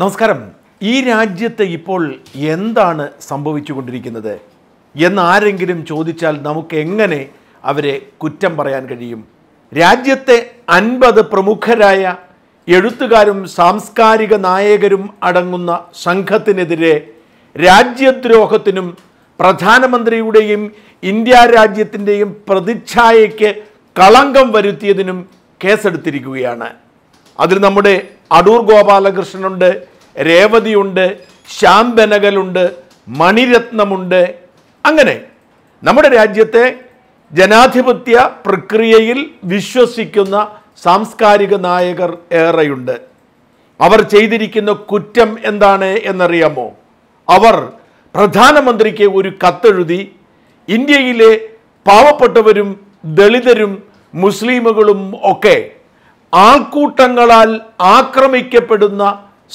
നമസ്കാരം ഈ രാജ്യത്ത് ഇപ്പോൾ എന്താണ് സംഭവിച്ചുകൊണ്ടിരിക്കുന്നത് എന്നാരെങ്കിലും ചോദിച്ചാൽ നമുക്ക് എങ്ങനെ അവരെ കുറ്റം പറയാൻ കഴിയും രാജ്യത്തെ അൻപത് പ്രമുഖരായ എഴുത്തുകാരും സാംസ്കാരിക നായകരും അടങ്ങുന്ന സംഘത്തിനെതിരെ രാജ്യദ്രോഹത്തിനും പ്രധാനമന്ത്രിയുടെയും ഇന്ത്യ രാജ്യത്തിൻ്റെയും പ്രതിച്ഛായയ്ക്ക് കളങ്കം വരുത്തിയതിനും കേസെടുത്തിരിക്കുകയാണ് അതിൽ നമ്മുടെ അടൂർ ഗോപാലകൃഷ്ണനുണ്ട് രേവതിയുണ്ട് ശ്യാം ബനകലുണ്ട് മണിരത്നമുണ്ട് അങ്ങനെ നമ്മുടെ രാജ്യത്തെ ജനാധിപത്യ പ്രക്രിയയിൽ വിശ്വസിക്കുന്ന സാംസ്കാരിക നായകർ ഏറെയുണ്ട് അവർ ചെയ്തിരിക്കുന്ന കുറ്റം എന്താണ് എന്നറിയാമോ അവർ പ്രധാനമന്ത്രിക്ക് ഒരു കത്തെഴുതി ഇന്ത്യയിലെ പാവപ്പെട്ടവരും ദളിതരും മുസ്ലിമുകളും ഒക്കെ ആൾക്കൂട്ടങ്ങളാൽ ആക്രമിക്കപ്പെടുന്ന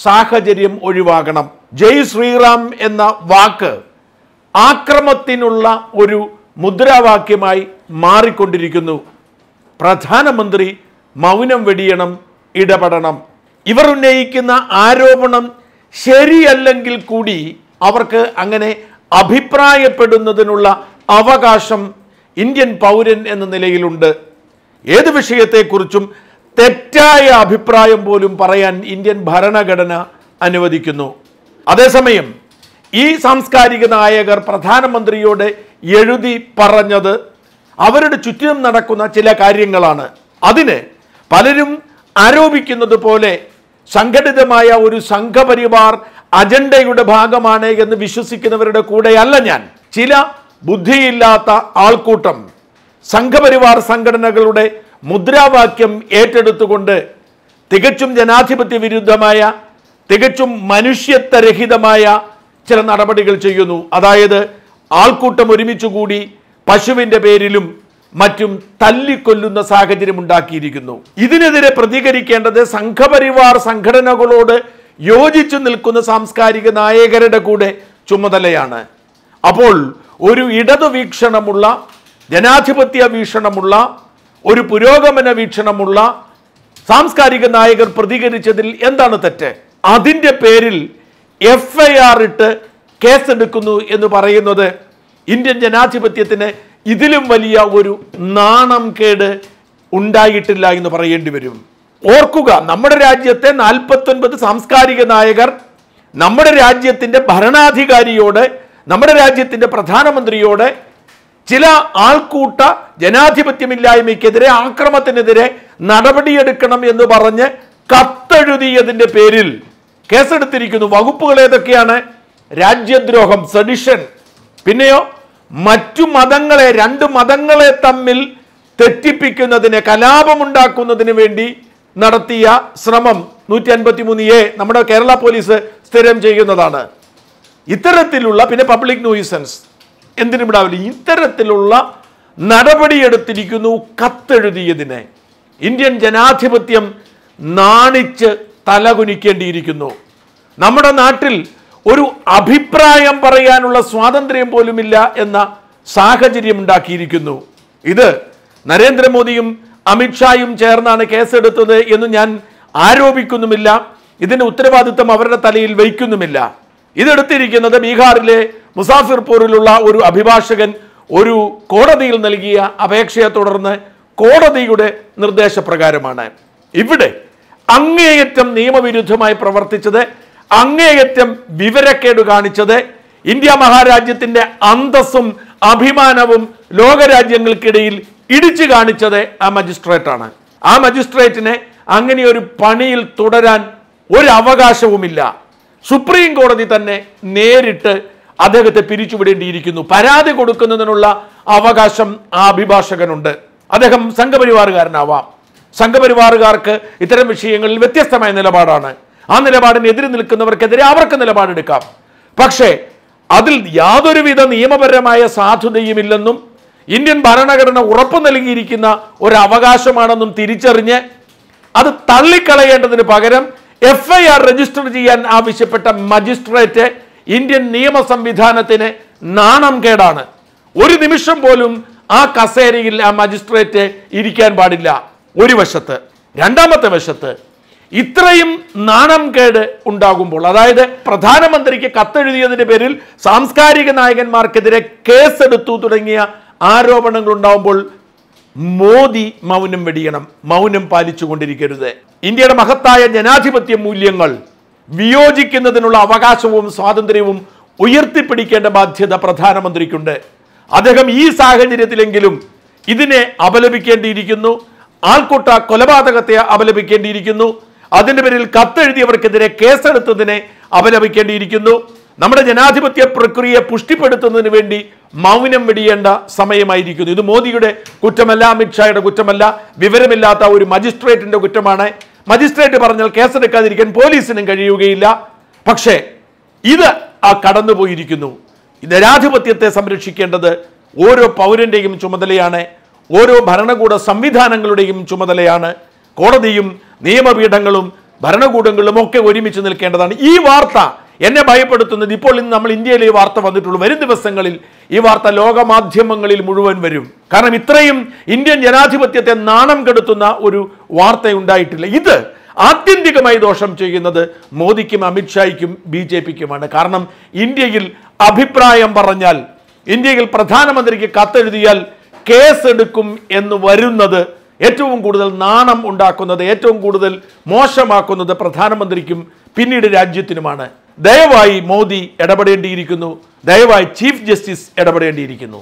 സാഹചര്യം ഒഴിവാകണം ജയ് ശ്രീറാം എന്ന വാക്ക് ആക്രമത്തിനുള്ള ഒരു മുദ്രാവാക്യമായി മാറിക്കൊണ്ടിരിക്കുന്നു പ്രധാനമന്ത്രി മൗനം വെടിയണം ഇടപെടണം ഇവർ ഉന്നയിക്കുന്ന ആരോപണം ശരിയല്ലെങ്കിൽ കൂടി അവർക്ക് അങ്ങനെ അഭിപ്രായപ്പെടുന്നതിനുള്ള അവകാശം ഇന്ത്യൻ പൗരൻ എന്ന നിലയിലുണ്ട് ഏത് വിഷയത്തെക്കുറിച്ചും തെറ്റായ അഭിപ്രായം പോലും പറയാൻ ഇന്ത്യൻ ഭരണഘടന അനുവദിക്കുന്നു അതേസമയം ഈ സാംസ്കാരിക നായകർ പ്രധാനമന്ത്രിയോട് എഴുതി പറഞ്ഞത് അവരുടെ ചുറ്റിനും നടക്കുന്ന ചില കാര്യങ്ങളാണ് അതിന് പലരും ആരോപിക്കുന്നത് പോലെ സംഘടിതമായ ഒരു സംഘപരിവാർ അജണ്ടയുടെ ഭാഗമാണ് എന്ന് വിശ്വസിക്കുന്നവരുടെ കൂടെയല്ല ഞാൻ ചില ബുദ്ധിയില്ലാത്ത ആൾക്കൂട്ടം സംഘപരിവാർ സംഘടനകളുടെ മുദ്രാവാക്യം ഏറ്റെടുത്തുകൊണ്ട് തികച്ചും ജനാധിപത്യ വിരുദ്ധമായ തികച്ചും മനുഷ്യത്വരഹിതമായ ചില നടപടികൾ ചെയ്യുന്നു അതായത് ആൾക്കൂട്ടം കൂടി പശുവിൻ്റെ പേരിലും മറ്റും തല്ലിക്കൊല്ലുന്ന സാഹചര്യം ഉണ്ടാക്കിയിരിക്കുന്നു ഇതിനെതിരെ പ്രതികരിക്കേണ്ടത് സംഘപരിവാർ സംഘടനകളോട് യോജിച്ചു നിൽക്കുന്ന സാംസ്കാരിക നായകരുടെ കൂടെ ചുമതലയാണ് അപ്പോൾ ഒരു ഇടതു വീക്ഷണമുള്ള ജനാധിപത്യ വീക്ഷണമുള്ള ഒരു പുരോഗമന വീക്ഷണമുള്ള സാംസ്കാരിക നായകർ പ്രതികരിച്ചതിൽ എന്താണ് തെറ്റ് അതിൻ്റെ പേരിൽ എഫ് ഐ ആർ ഇട്ട് കേസെടുക്കുന്നു എന്ന് പറയുന്നത് ഇന്ത്യൻ ജനാധിപത്യത്തിന് ഇതിലും വലിയ ഒരു നാണം കേട് ഉണ്ടായിട്ടില്ല എന്ന് പറയേണ്ടി വരും ഓർക്കുക നമ്മുടെ രാജ്യത്തെ നാൽപ്പത്തൊൻപത് സാംസ്കാരിക നായകർ നമ്മുടെ രാജ്യത്തിൻ്റെ ഭരണാധികാരിയോട് നമ്മുടെ രാജ്യത്തിൻ്റെ പ്രധാനമന്ത്രിയോട് ചില ആൾക്കൂട്ട ജനാധിപത്യമില്ലായ്മയ്ക്കെതിരെ ആക്രമത്തിനെതിരെ നടപടിയെടുക്കണം എന്ന് പറഞ്ഞ് കത്തെഴുതിയതിൻ്റെ പേരിൽ കേസെടുത്തിരിക്കുന്നു വകുപ്പുകൾ ഏതൊക്കെയാണ് രാജ്യദ്രോഹം സെഡിഷൻ പിന്നെയോ മറ്റു മതങ്ങളെ രണ്ട് മതങ്ങളെ തമ്മിൽ തെറ്റിപ്പിക്കുന്നതിന് കലാപമുണ്ടാക്കുന്നതിന് വേണ്ടി നടത്തിയ ശ്രമം നൂറ്റി അൻപത്തി മൂന്ന് എ നമ്മുടെ കേരള പോലീസ് സ്ഥിരം ചെയ്യുന്നതാണ് ഇത്തരത്തിലുള്ള പിന്നെ പബ്ലിക് ന്യൂയിസൻസ് എന്തിനും വിടാവില്ല ഇത്തരത്തിലുള്ള നടപടിയെടുത്തിരിക്കുന്നു കത്തെഴുതിയതിനെ ഇന്ത്യൻ ജനാധിപത്യം നാണിച്ച് തലകുനിക്കേണ്ടിയിരിക്കുന്നു നമ്മുടെ നാട്ടിൽ ഒരു അഭിപ്രായം പറയാനുള്ള സ്വാതന്ത്ര്യം പോലുമില്ല എന്ന സാഹചര്യം ഉണ്ടാക്കിയിരിക്കുന്നു ഇത് നരേന്ദ്രമോദിയും അമിത്ഷായും ചേർന്നാണ് കേസെടുത്തത് എന്ന് ഞാൻ ആരോപിക്കുന്നുമില്ല ഇതിൻ്റെ ഉത്തരവാദിത്തം അവരുടെ തലയിൽ വയ്ക്കുന്നുമില്ല ഇതെടുത്തിരിക്കുന്നത് ബീഹാറിലെ മുസാഫിർപൂരിലുള്ള ഒരു അഭിഭാഷകൻ ഒരു കോടതിയിൽ നൽകിയ അപേക്ഷയെ തുടർന്ന് കോടതിയുടെ നിർദ്ദേശപ്രകാരമാണ് ഇവിടെ അങ്ങേയറ്റം നിയമവിരുദ്ധമായി പ്രവർത്തിച്ചത് അങ്ങേയറ്റം വിവരക്കേട് കാണിച്ചത് ഇന്ത്യ മഹാരാജ്യത്തിന്റെ അന്തസ്സും അഭിമാനവും ലോകരാജ്യങ്ങൾക്കിടയിൽ ഇടിച്ചു കാണിച്ചത് ആ മജിസ്ട്രേറ്റാണ് ആ മജിസ്ട്രേറ്റിനെ അങ്ങനെ ഒരു പണിയിൽ തുടരാൻ ഒരു അവകാശവുമില്ല സുപ്രീം കോടതി തന്നെ നേരിട്ട് അദ്ദേഹത്തെ പിരിച്ചുവിടേണ്ടിയിരിക്കുന്നു പരാതി കൊടുക്കുന്നതിനുള്ള അവകാശം ആ അഭിഭാഷകനുണ്ട് അദ്ദേഹം സംഘപരിവാറുകാരനാവാം സംഘപരിവാറുകാർക്ക് ഇത്തരം വിഷയങ്ങളിൽ വ്യത്യസ്തമായ നിലപാടാണ് ആ നിലപാടിന് എതിരെ നിൽക്കുന്നവർക്കെതിരെ അവർക്ക് നിലപാടെടുക്കാം പക്ഷേ അതിൽ യാതൊരുവിധ നിയമപരമായ സാധുതയുമില്ലെന്നും ഇന്ത്യൻ ഭരണഘടന ഉറപ്പു നൽകിയിരിക്കുന്ന ഒരു അവകാശമാണെന്നും തിരിച്ചറിഞ്ഞ് അത് തള്ളിക്കളയേണ്ടതിന് പകരം എഫ് ഐ ആർ രജിസ്റ്റർ ചെയ്യാൻ ആവശ്യപ്പെട്ട മജിസ്ട്രേറ്റ് ഇന്ത്യൻ നിയമ സംവിധാനത്തിന് നാണം കേടാണ് ഒരു നിമിഷം പോലും ആ കസേരയിൽ ആ മജിസ്ട്രേറ്റ് ഇരിക്കാൻ പാടില്ല ഒരു വശത്ത് രണ്ടാമത്തെ വശത്ത് ഇത്രയും നാണം കേട് ഉണ്ടാകുമ്പോൾ അതായത് പ്രധാനമന്ത്രിക്ക് കത്തെഴുതിയതിൻ്റെ പേരിൽ സാംസ്കാരിക നായകന്മാർക്കെതിരെ കേസെടുത്തു തുടങ്ങിയ ആരോപണങ്ങൾ ഉണ്ടാകുമ്പോൾ മോദി മൗനം വെടിയണം മൗനം പാലിച്ചു കൊണ്ടിരിക്കരുത് ഇന്ത്യയുടെ മഹത്തായ ജനാധിപത്യ മൂല്യങ്ങൾ വിയോജിക്കുന്നതിനുള്ള അവകാശവും സ്വാതന്ത്ര്യവും ഉയർത്തിപ്പിടിക്കേണ്ട ബാധ്യത പ്രധാനമന്ത്രിക്കുണ്ട് അദ്ദേഹം ഈ സാഹചര്യത്തിലെങ്കിലും ഇതിനെ അപലപിക്കേണ്ടിയിരിക്കുന്നു ആൾക്കൂട്ട കൊലപാതകത്തെ അപലപിക്കേണ്ടിയിരിക്കുന്നു അതിൻ്റെ പേരിൽ കത്തെഴുതിയവർക്കെതിരെ കേസെടുത്തതിനെ അപലപിക്കേണ്ടിയിരിക്കുന്നു നമ്മുടെ ജനാധിപത്യ പ്രക്രിയയെ പുഷ്ടിപ്പെടുത്തുന്നതിന് വേണ്ടി മൗനം വെടിയേണ്ട സമയമായിരിക്കുന്നു ഇത് മോദിയുടെ കുറ്റമല്ല അമിത്ഷായുടെ കുറ്റമല്ല വിവരമില്ലാത്ത ഒരു മജിസ്ട്രേറ്റിൻ്റെ കുറ്റമാണ് മജിസ്ട്രേറ്റ് പറഞ്ഞാൽ കേസെടുക്കാതിരിക്കാൻ പോലീസിനും കഴിയുകയില്ല പക്ഷേ ഇത് ആ കടന്നുപോയിരിക്കുന്നു ജനാധിപത്യത്തെ സംരക്ഷിക്കേണ്ടത് ഓരോ പൗരൻ്റെയും ചുമതലയാണ് ഓരോ ഭരണകൂട സംവിധാനങ്ങളുടെയും ചുമതലയാണ് കോടതിയും നിയമപീഠങ്ങളും ഭരണകൂടങ്ങളും ഒക്കെ ഒരുമിച്ച് നിൽക്കേണ്ടതാണ് ഈ വാർത്ത എന്നെ ഭയപ്പെടുത്തുന്നത് ഇപ്പോൾ ഇന്ന് നമ്മൾ ഇന്ത്യയിൽ ഈ വാർത്ത വന്നിട്ടുള്ളൂ വരും ദിവസങ്ങളിൽ ഈ വാർത്ത ലോകമാധ്യമങ്ങളിൽ മുഴുവൻ വരും കാരണം ഇത്രയും ഇന്ത്യൻ ജനാധിപത്യത്തെ നാണം കെടുത്തുന്ന ഒരു വാർത്ത ഉണ്ടായിട്ടില്ല ഇത് ആത്യന്തികമായി ദോഷം ചെയ്യുന്നത് മോദിക്കും അമിത്ഷായ്ക്കും ബി ജെ പിക്കുമാണ് കാരണം ഇന്ത്യയിൽ അഭിപ്രായം പറഞ്ഞാൽ ഇന്ത്യയിൽ പ്രധാനമന്ത്രിക്ക് കത്തെഴുതിയാൽ കേസെടുക്കും എന്ന് വരുന്നത് ഏറ്റവും കൂടുതൽ നാണം ഉണ്ടാക്കുന്നത് ഏറ്റവും കൂടുതൽ മോശമാക്കുന്നത് പ്രധാനമന്ത്രിക്കും പിന്നീട് രാജ്യത്തിനുമാണ് ദയവായി മോദി ഇടപെടേണ്ടിയിരിക്കുന്നു ദയവായി ചീഫ് ജസ്റ്റിസ് ഇടപെടേണ്ടിയിരിക്കുന്നു